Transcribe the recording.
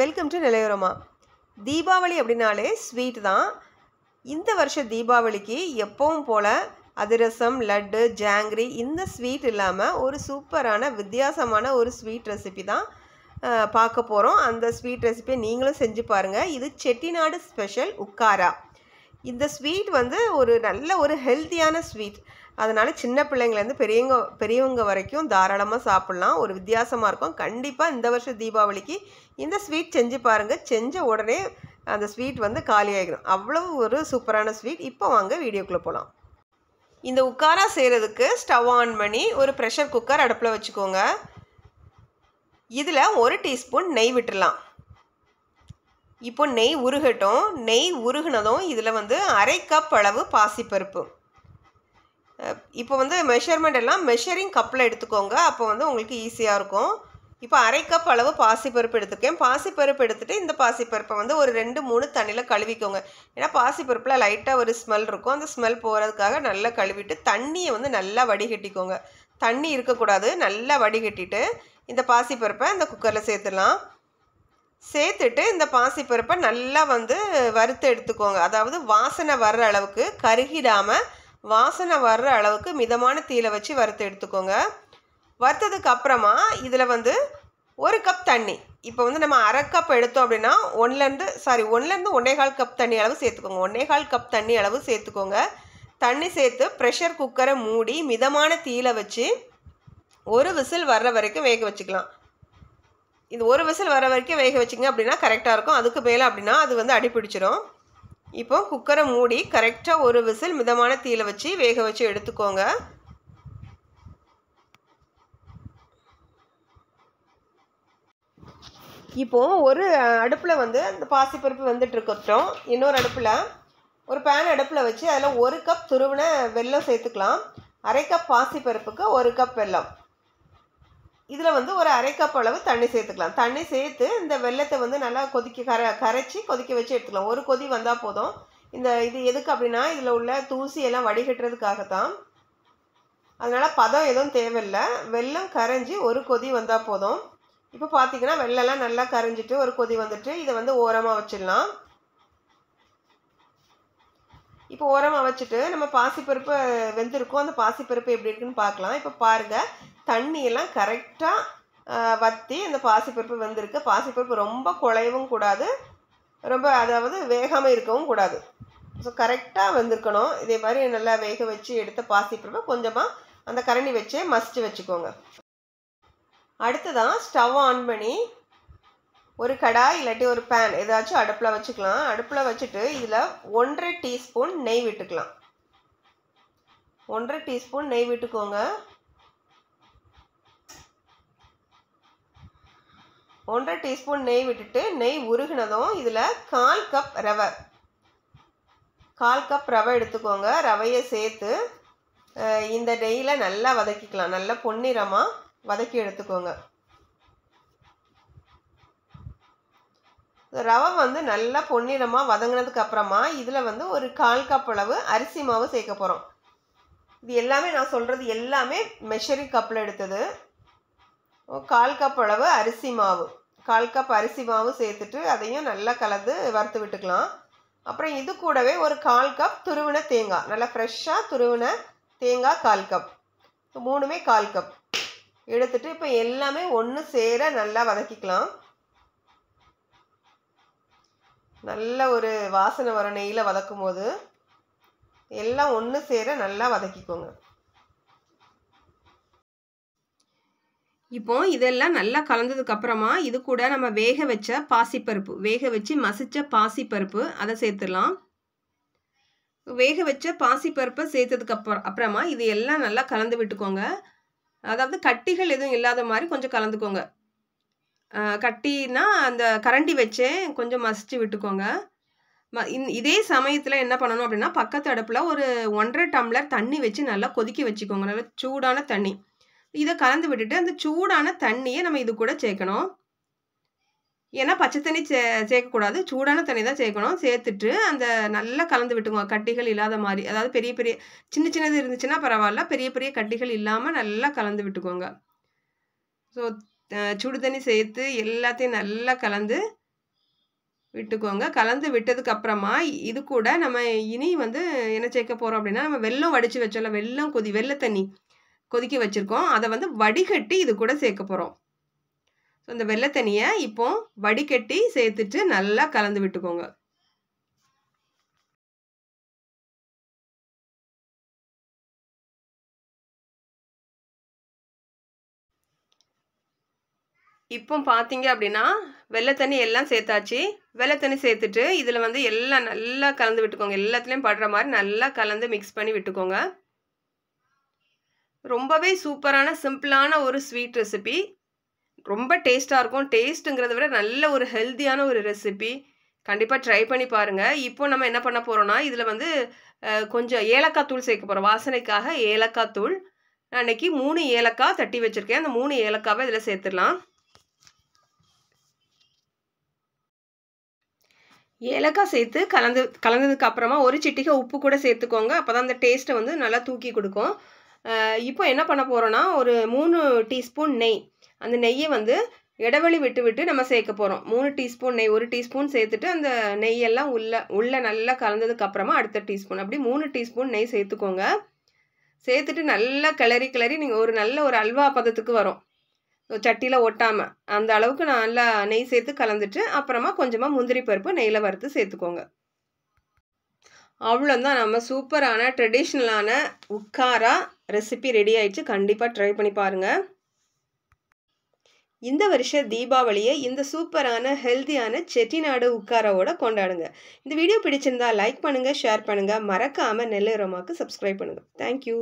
welcome to நிலையோரமா Deepavali அப்படின்னாலே sweet தான் இந்த வருஷ தீபாவளிக்கு எப்பவும் போல் அதிரசம் லட்டு ஜாங்கிரி இந்த ஸ்வீட் இல்லாமல் ஒரு சூப்பரான வித்தியாசமான ஒரு ஸ்வீட் ரெசிபி தான் பார்க்க போகிறோம் அந்த ஸ்வீட் ரெசிபியை நீங்களும் செஞ்சு பாருங்கள் இது செட்டிநாடு ஸ்பெஷல் உக்காரா இந்த ஸ்வீட் வந்து ஒரு நல்ல ஒரு ஹெல்த்தியான ஸ்வீட் அதனால் சின்ன பிள்ளைங்கலேருந்து பெரியவங்க பெரியவங்க வரைக்கும் தாராளமாக சாப்பிட்லாம் ஒரு வித்தியாசமாக இருக்கும் கண்டிப்பாக இந்த வருஷம் தீபாவளிக்கு இந்த ஸ்வீட் செஞ்சு பாருங்கள் செஞ்ச உடனே அந்த ஸ்வீட் வந்து காலி ஆகிடும் அவ்வளோ ஒரு சூப்பரான ஸ்வீட் இப்போ வாங்க வீடியோக்குள்ளே போகலாம் இந்த உக்காரா செய்கிறதுக்கு ஸ்டவ் ஆன் பண்ணி ஒரு ப்ரெஷர் குக்கர் அடுப்பில் வச்சுக்கோங்க இதில் ஒரு டீஸ்பூன் நெய் விட்டுடலாம் இப்போ நெய் உருகட்டும் நெய் உருகினதும் இதில் வந்து அரை கப் அளவு பாசிப்பருப்பு இப்போ வந்து மெஷர்மெண்ட் எல்லாம் மெஷரிங் கப்பில் எடுத்துக்கோங்க அப்போ வந்து உங்களுக்கு ஈஸியாக இருக்கும் இப்போ அரை கப் அளவு பாசிப்பருப்பு எடுத்துருக்கேன் பாசிப்பருப்பு எடுத்துகிட்டு இந்த பாசிப்பருப்பை வந்து ஒரு ரெண்டு மூணு தண்ணியில் கழுவிக்கோங்க ஏன்னா பாசிப்பருப்பில் லைட்டாக ஒரு ஸ்மெல் இருக்கும் அந்த ஸ்மெல் போகிறதுக்காக நல்லா கழுவிட்டு தண்ணியை வந்து நல்லா வடிகட்டிக்கோங்க தண்ணி இருக்கக்கூடாது நல்லா வடிகட்டிட்டு இந்த பாசிப்பருப்பை அந்த குக்கரில் சேர்த்துடலாம் சேர்த்துட்டு இந்த பாசிப்பருப்பை நல்லா வந்து வறுத்து எடுத்துக்கோங்க அதாவது வாசனை வர்ற அளவுக்கு கருகிடாமல் வாசனை வர்ற அளவுக்கு மிதமான தீயில வச்சு வறுத்து எடுத்துக்கோங்க வறுத்ததுக்கு அப்புறமா இதில் வந்து ஒரு கப் தண்ணி இப்போ வந்து நம்ம அரை கப் எடுத்தோம் அப்படின்னா ஒன்லேருந்து சாரி ஒன்லேருந்து ஒன்றே கால் கப் தண்ணி அளவு சேர்த்துக்கோங்க ஒன்றே கால் கப் தண்ணி அளவு சேர்த்துக்கோங்க தண்ணி சேர்த்து ப்ரெஷர் குக்கரை மூடி மிதமான தீயில வச்சு ஒரு விசில் வர்ற வரைக்கும் வேக வச்சுக்கலாம் இது ஒரு விசில் வர வரைக்கும் வேக வச்சிங்க அப்படின்னா கரெக்டாக இருக்கும் அதுக்கு மேலே அப்படின்னா அது வந்து அடிப்பிடிச்சிடும் இப்போ குக்கரை மூடி கரெக்டாக ஒரு விசில் மிதமான தீயில் வச்சு வேக வச்சு எடுத்துக்கோங்க இப்போது ஒரு அடுப்பில் வந்து அந்த பாசிப்பருப்பு வந்துட்டு இருக்கட்டும் இன்னொரு அடுப்பில் ஒரு பேன் அடுப்பில் வச்சு அதில் ஒரு கப் துருவின வெல்லம் சேர்த்துக்கலாம் அரை கப் பாசிப்பருப்புக்கு ஒரு கப் வெல்லம் இதில் வந்து ஒரு அரை கப் அளவு தண்ணி சேர்த்துக்கலாம் தண்ணி சேர்த்து இந்த வெள்ளத்தை வந்து நல்லா கொதிக்க கர கரைச்சி கொதிக்க வச்சு எடுத்துக்கலாம் ஒரு கொதி வந்தால் போதும் இந்த இது எதுக்கு அப்படின்னா இதில் உள்ள தூசி எல்லாம் வடிகட்டுறதுக்காகத்தான் அதனால் பதம் எதுவும் தேவையில்லை வெள்ளம் கரைஞ்சி ஒரு கொதி வந்தால் போதும் இப்போ பார்த்தீங்கன்னா வெள்ளெல்லாம் நல்லா கரைஞ்சிட்டு ஒரு கொதி வந்துட்டு இதை வந்து ஓரமாக வச்சிடலாம் இப்போ ஓரமாக வச்சுட்டு நம்ம பாசிப்பருப்பு வெந்திருக்கோம் அந்த பாசிப்பருப்பு எப்படி இருக்குன்னு பார்க்கலாம் இப்போ பாருங்கள் தண்ணியெல்லாம் கரெக்டாக வற்றி அந்த பாசிப்பருப்பு வந்திருக்கு பாசிப்பருப்பு ரொம்ப குழையவும் கூடாது ரொம்ப அதாவது வேகாமல் இருக்கவும் கூடாது ஸோ கரெக்டாக வந்திருக்கணும் இதே மாதிரி நல்லா வேக வச்சு எடுத்த பாசிப்பருப்பு கொஞ்சமாக அந்த கரண்டி வச்சே மஸ்ட்டு வச்சுக்கோங்க அடுத்ததான் ஸ்டவ் ஆன் பண்ணி ஒரு கடாய் இல்லாட்டி ஒரு பேன் ஏதாச்சும் அடுப்பில் வச்சுக்கலாம் அடுப்பில் வச்சுட்டு இதில் ஒன்றரை டீஸ்பூன் நெய் விட்டுக்கலாம் ஒன்றரை டீஸ்பூன் நெய் விட்டுக்கோங்க ஒன்றரை டீஸ்பூன் நெய் விட்டுட்டு நெய் உருகினதும் இதில் கால் கப் ரவை கால் கப் ரவை எடுத்துக்கோங்க ரவையை சேர்த்து இந்த நெய்யில் நல்லா வதக்கிக்கலாம் நல்லா பொன்னிறமாக வதக்கி எடுத்துக்கோங்க ரவை வந்து நல்லா பொன்னிறமாக வதங்கினதுக்கு அப்புறமா இதில் வந்து ஒரு கால் கப் அளவு அரிசி மாவு சேர்க்க போகிறோம் இது எல்லாமே நான் சொல்கிறது எல்லாமே மெஷரிங் கப்பில் எடுத்தது கால் கப் அளவு அரிசி மாவு கால் கப் அரிசி மாவு சேர்த்துட்டு அதையும் நல்லா கலந்து வறுத்து விட்டுக்கலாம் அப்புறம் இது கூடவே ஒரு கால் கப் துருவின தேங்காய் நல்லா ஃப்ரெஷ்ஷாக துருவின தேங்காய் கால் கப் மூணுமே கால் கப் எடுத்துட்டு இப்போ எல்லாமே ஒன்று சேர நல்லா வதக்கிக்கலாம் நல்ல ஒரு வாசனை வர நெய்யில் வதக்கும் போது எல்லாம் ஒன்று சேர நல்லா வதக்கிக்கோங்க இப்போ இதெல்லாம் நல்லா கலந்ததுக்கு அப்புறமா இது கூட நம்ம வேக வச்ச பாசிப்பருப்பு வேக வச்சு மசிச்ச பாசிப்பருப்பு அதை சேர்த்துடலாம் வேக வச்ச பாசிப்பருப்பை சேர்த்ததுக்கு அப்புறம் அப்புறமா இது எல்லாம் நல்லா கலந்து விட்டுக்கோங்க அதாவது கட்டிகள் எதுவும் இல்லாத மாதிரி கொஞ்சம் கலந்துக்கோங்க கட்டினா அந்த கரண்டி வச்சே கொஞ்சம் மசிச்சு விட்டுக்கோங்க ம இதே சமயத்தில் என்ன பண்ணணும் அப்படின்னா பக்கத்து அடுப்பில் ஒரு ஒன்றரை டம்ளர் தண்ணி வச்சு நல்லா கொதிக்க வச்சுக்கோங்க நல்லா சூடான தண்ணி இதை கலந்து விட்டுட்டு அந்த சூடான தண்ணியை நம்ம இது கூட சேர்க்கணும் ஏன்னா பச்சை தண்ணி சே சேர்க்கக்கூடாது சூடான தண்ணி தான் சேர்க்கணும் சேர்த்துட்டு அந்த நல்லா கலந்து விட்டுங்க கட்டிகள் இல்லாத மாதிரி அதாவது பெரிய பெரிய சின்ன சின்னது இருந்துச்சுன்னா பரவாயில்ல பெரிய பெரிய கட்டிகள் இல்லாமல் நல்லா கலந்து விட்டுக்கோங்க ஸோ சுடு தண்ணி சேர்த்து எல்லாத்தையும் நல்லா கலந்து விட்டுக்கோங்க கலந்து விட்டதுக்கு அப்புறமா இது கூட நம்ம இனி வந்து என்ன சேர்க்க போகிறோம் அப்படின்னா நம்ம வெள்ளம் வடித்து வச்சோம்ல வெள்ளம் கொதி வெள்ளை தண்ணி கொதிக்க வச்சுருக்கோம் அதை வந்து வடிகட்டி இது கூட சேர்க்க போகிறோம் ஸோ இந்த வெள்ளை தண்ணியை இப்போ வடிகட்டி சேர்த்துட்டு நல்லா கலந்து விட்டுக்கோங்க இப்போ பார்த்தீங்க அப்படின்னா வெள்ளை தண்ணி எல்லாம் சேர்த்தாச்சு வெள்ளை தண்ணி சேர்த்துட்டு இதில் வந்து எல்லாம் நல்லா கலந்து விட்டுக்கோங்க எல்லாத்துலேயும் படுற மாதிரி நல்லா கலந்து மிக்ஸ் பண்ணி விட்டுக்கோங்க ரொம்பவே சூப்பரான சிம்பிளான ஒரு ஸ்வீட் ரெசிபி ரொம்ப டேஸ்ட்டாக இருக்கும் டேஸ்ட்டுங்கிறத விட நல்ல ஒரு ஹெல்த்தியான ஒரு ரெசிபி கண்டிப்பாக ட்ரை பண்ணி பாருங்கள் இப்போ நம்ம என்ன பண்ண போகிறோன்னா இதில் வந்து கொஞ்சம் ஏலக்காய் தூள் சேர்க்க போகிறோம் வாசனைக்காக ஏலக்காய் தூள் நான் அன்றைக்கி மூணு ஏலக்காய் தட்டி வச்சுருக்கேன் அந்த மூணு ஏலக்காவை இதில் சேர்த்துடலாம் ஏலக்காய் சேர்த்து கலந்து கலந்ததுக்கு அப்புறமா ஒரு சிட்டிகை உப்பு கூட சேர்த்துக்கோங்க அப்போ தான் அந்த டேஸ்ட்டை வந்து நல்லா தூக்கி கொடுக்கும் இப்போ என்ன பண்ண போகிறோன்னா ஒரு மூணு டீஸ்பூன் நெய் அந்த நெய்யை வந்து இடைவெளி விட்டு விட்டு நம்ம சேர்க்க போகிறோம் மூணு டீஸ்பூன் நெய் ஒரு டீஸ்பூன் சேர்த்துட்டு அந்த நெய்யெல்லாம் உள்ள உள்ளே நல்லா கலந்ததுக்கப்புறமா அடுத்த டீஸ்பூன் அப்படி மூணு டீஸ்பூன் நெய் சேர்த்துக்கோங்க சேர்த்துட்டு நல்லா கிளறி கிளறி நீங்கள் ஒரு நல்ல ஒரு அல்வா பதத்துக்கு வரும் சட்டியில் ஒட்டாமல் அந்த அளவுக்கு நல்லா நெய் சேர்த்து கலந்துட்டு அப்புறமா கொஞ்சமாக முந்திரி பருப்பு நெய்யில் வறுத்து சேர்த்துக்கோங்க அவ்வளோந்தான் நம்ம சூப்பரான ட்ரெடிஷ்னலான உக்காரா ரெசிபி ரெடி ஆயிடுச்சு கண்டிப்பாக ட்ரை பண்ணி பாருங்கள் இந்த வருஷ தீபாவளியை இந்த சூப்பரான ஹெல்த்தியான செட்டிநாடு உக்காராவோட கொண்டாடுங்க இந்த வீடியோ பிடிச்சிருந்தா லைக் பண்ணுங்கள் ஷேர் பண்ணுங்கள் மறக்காமல் நெல்லுரமாக்கு சப்ஸ்கிரைப் பண்ணுங்கள் தேங்க்யூ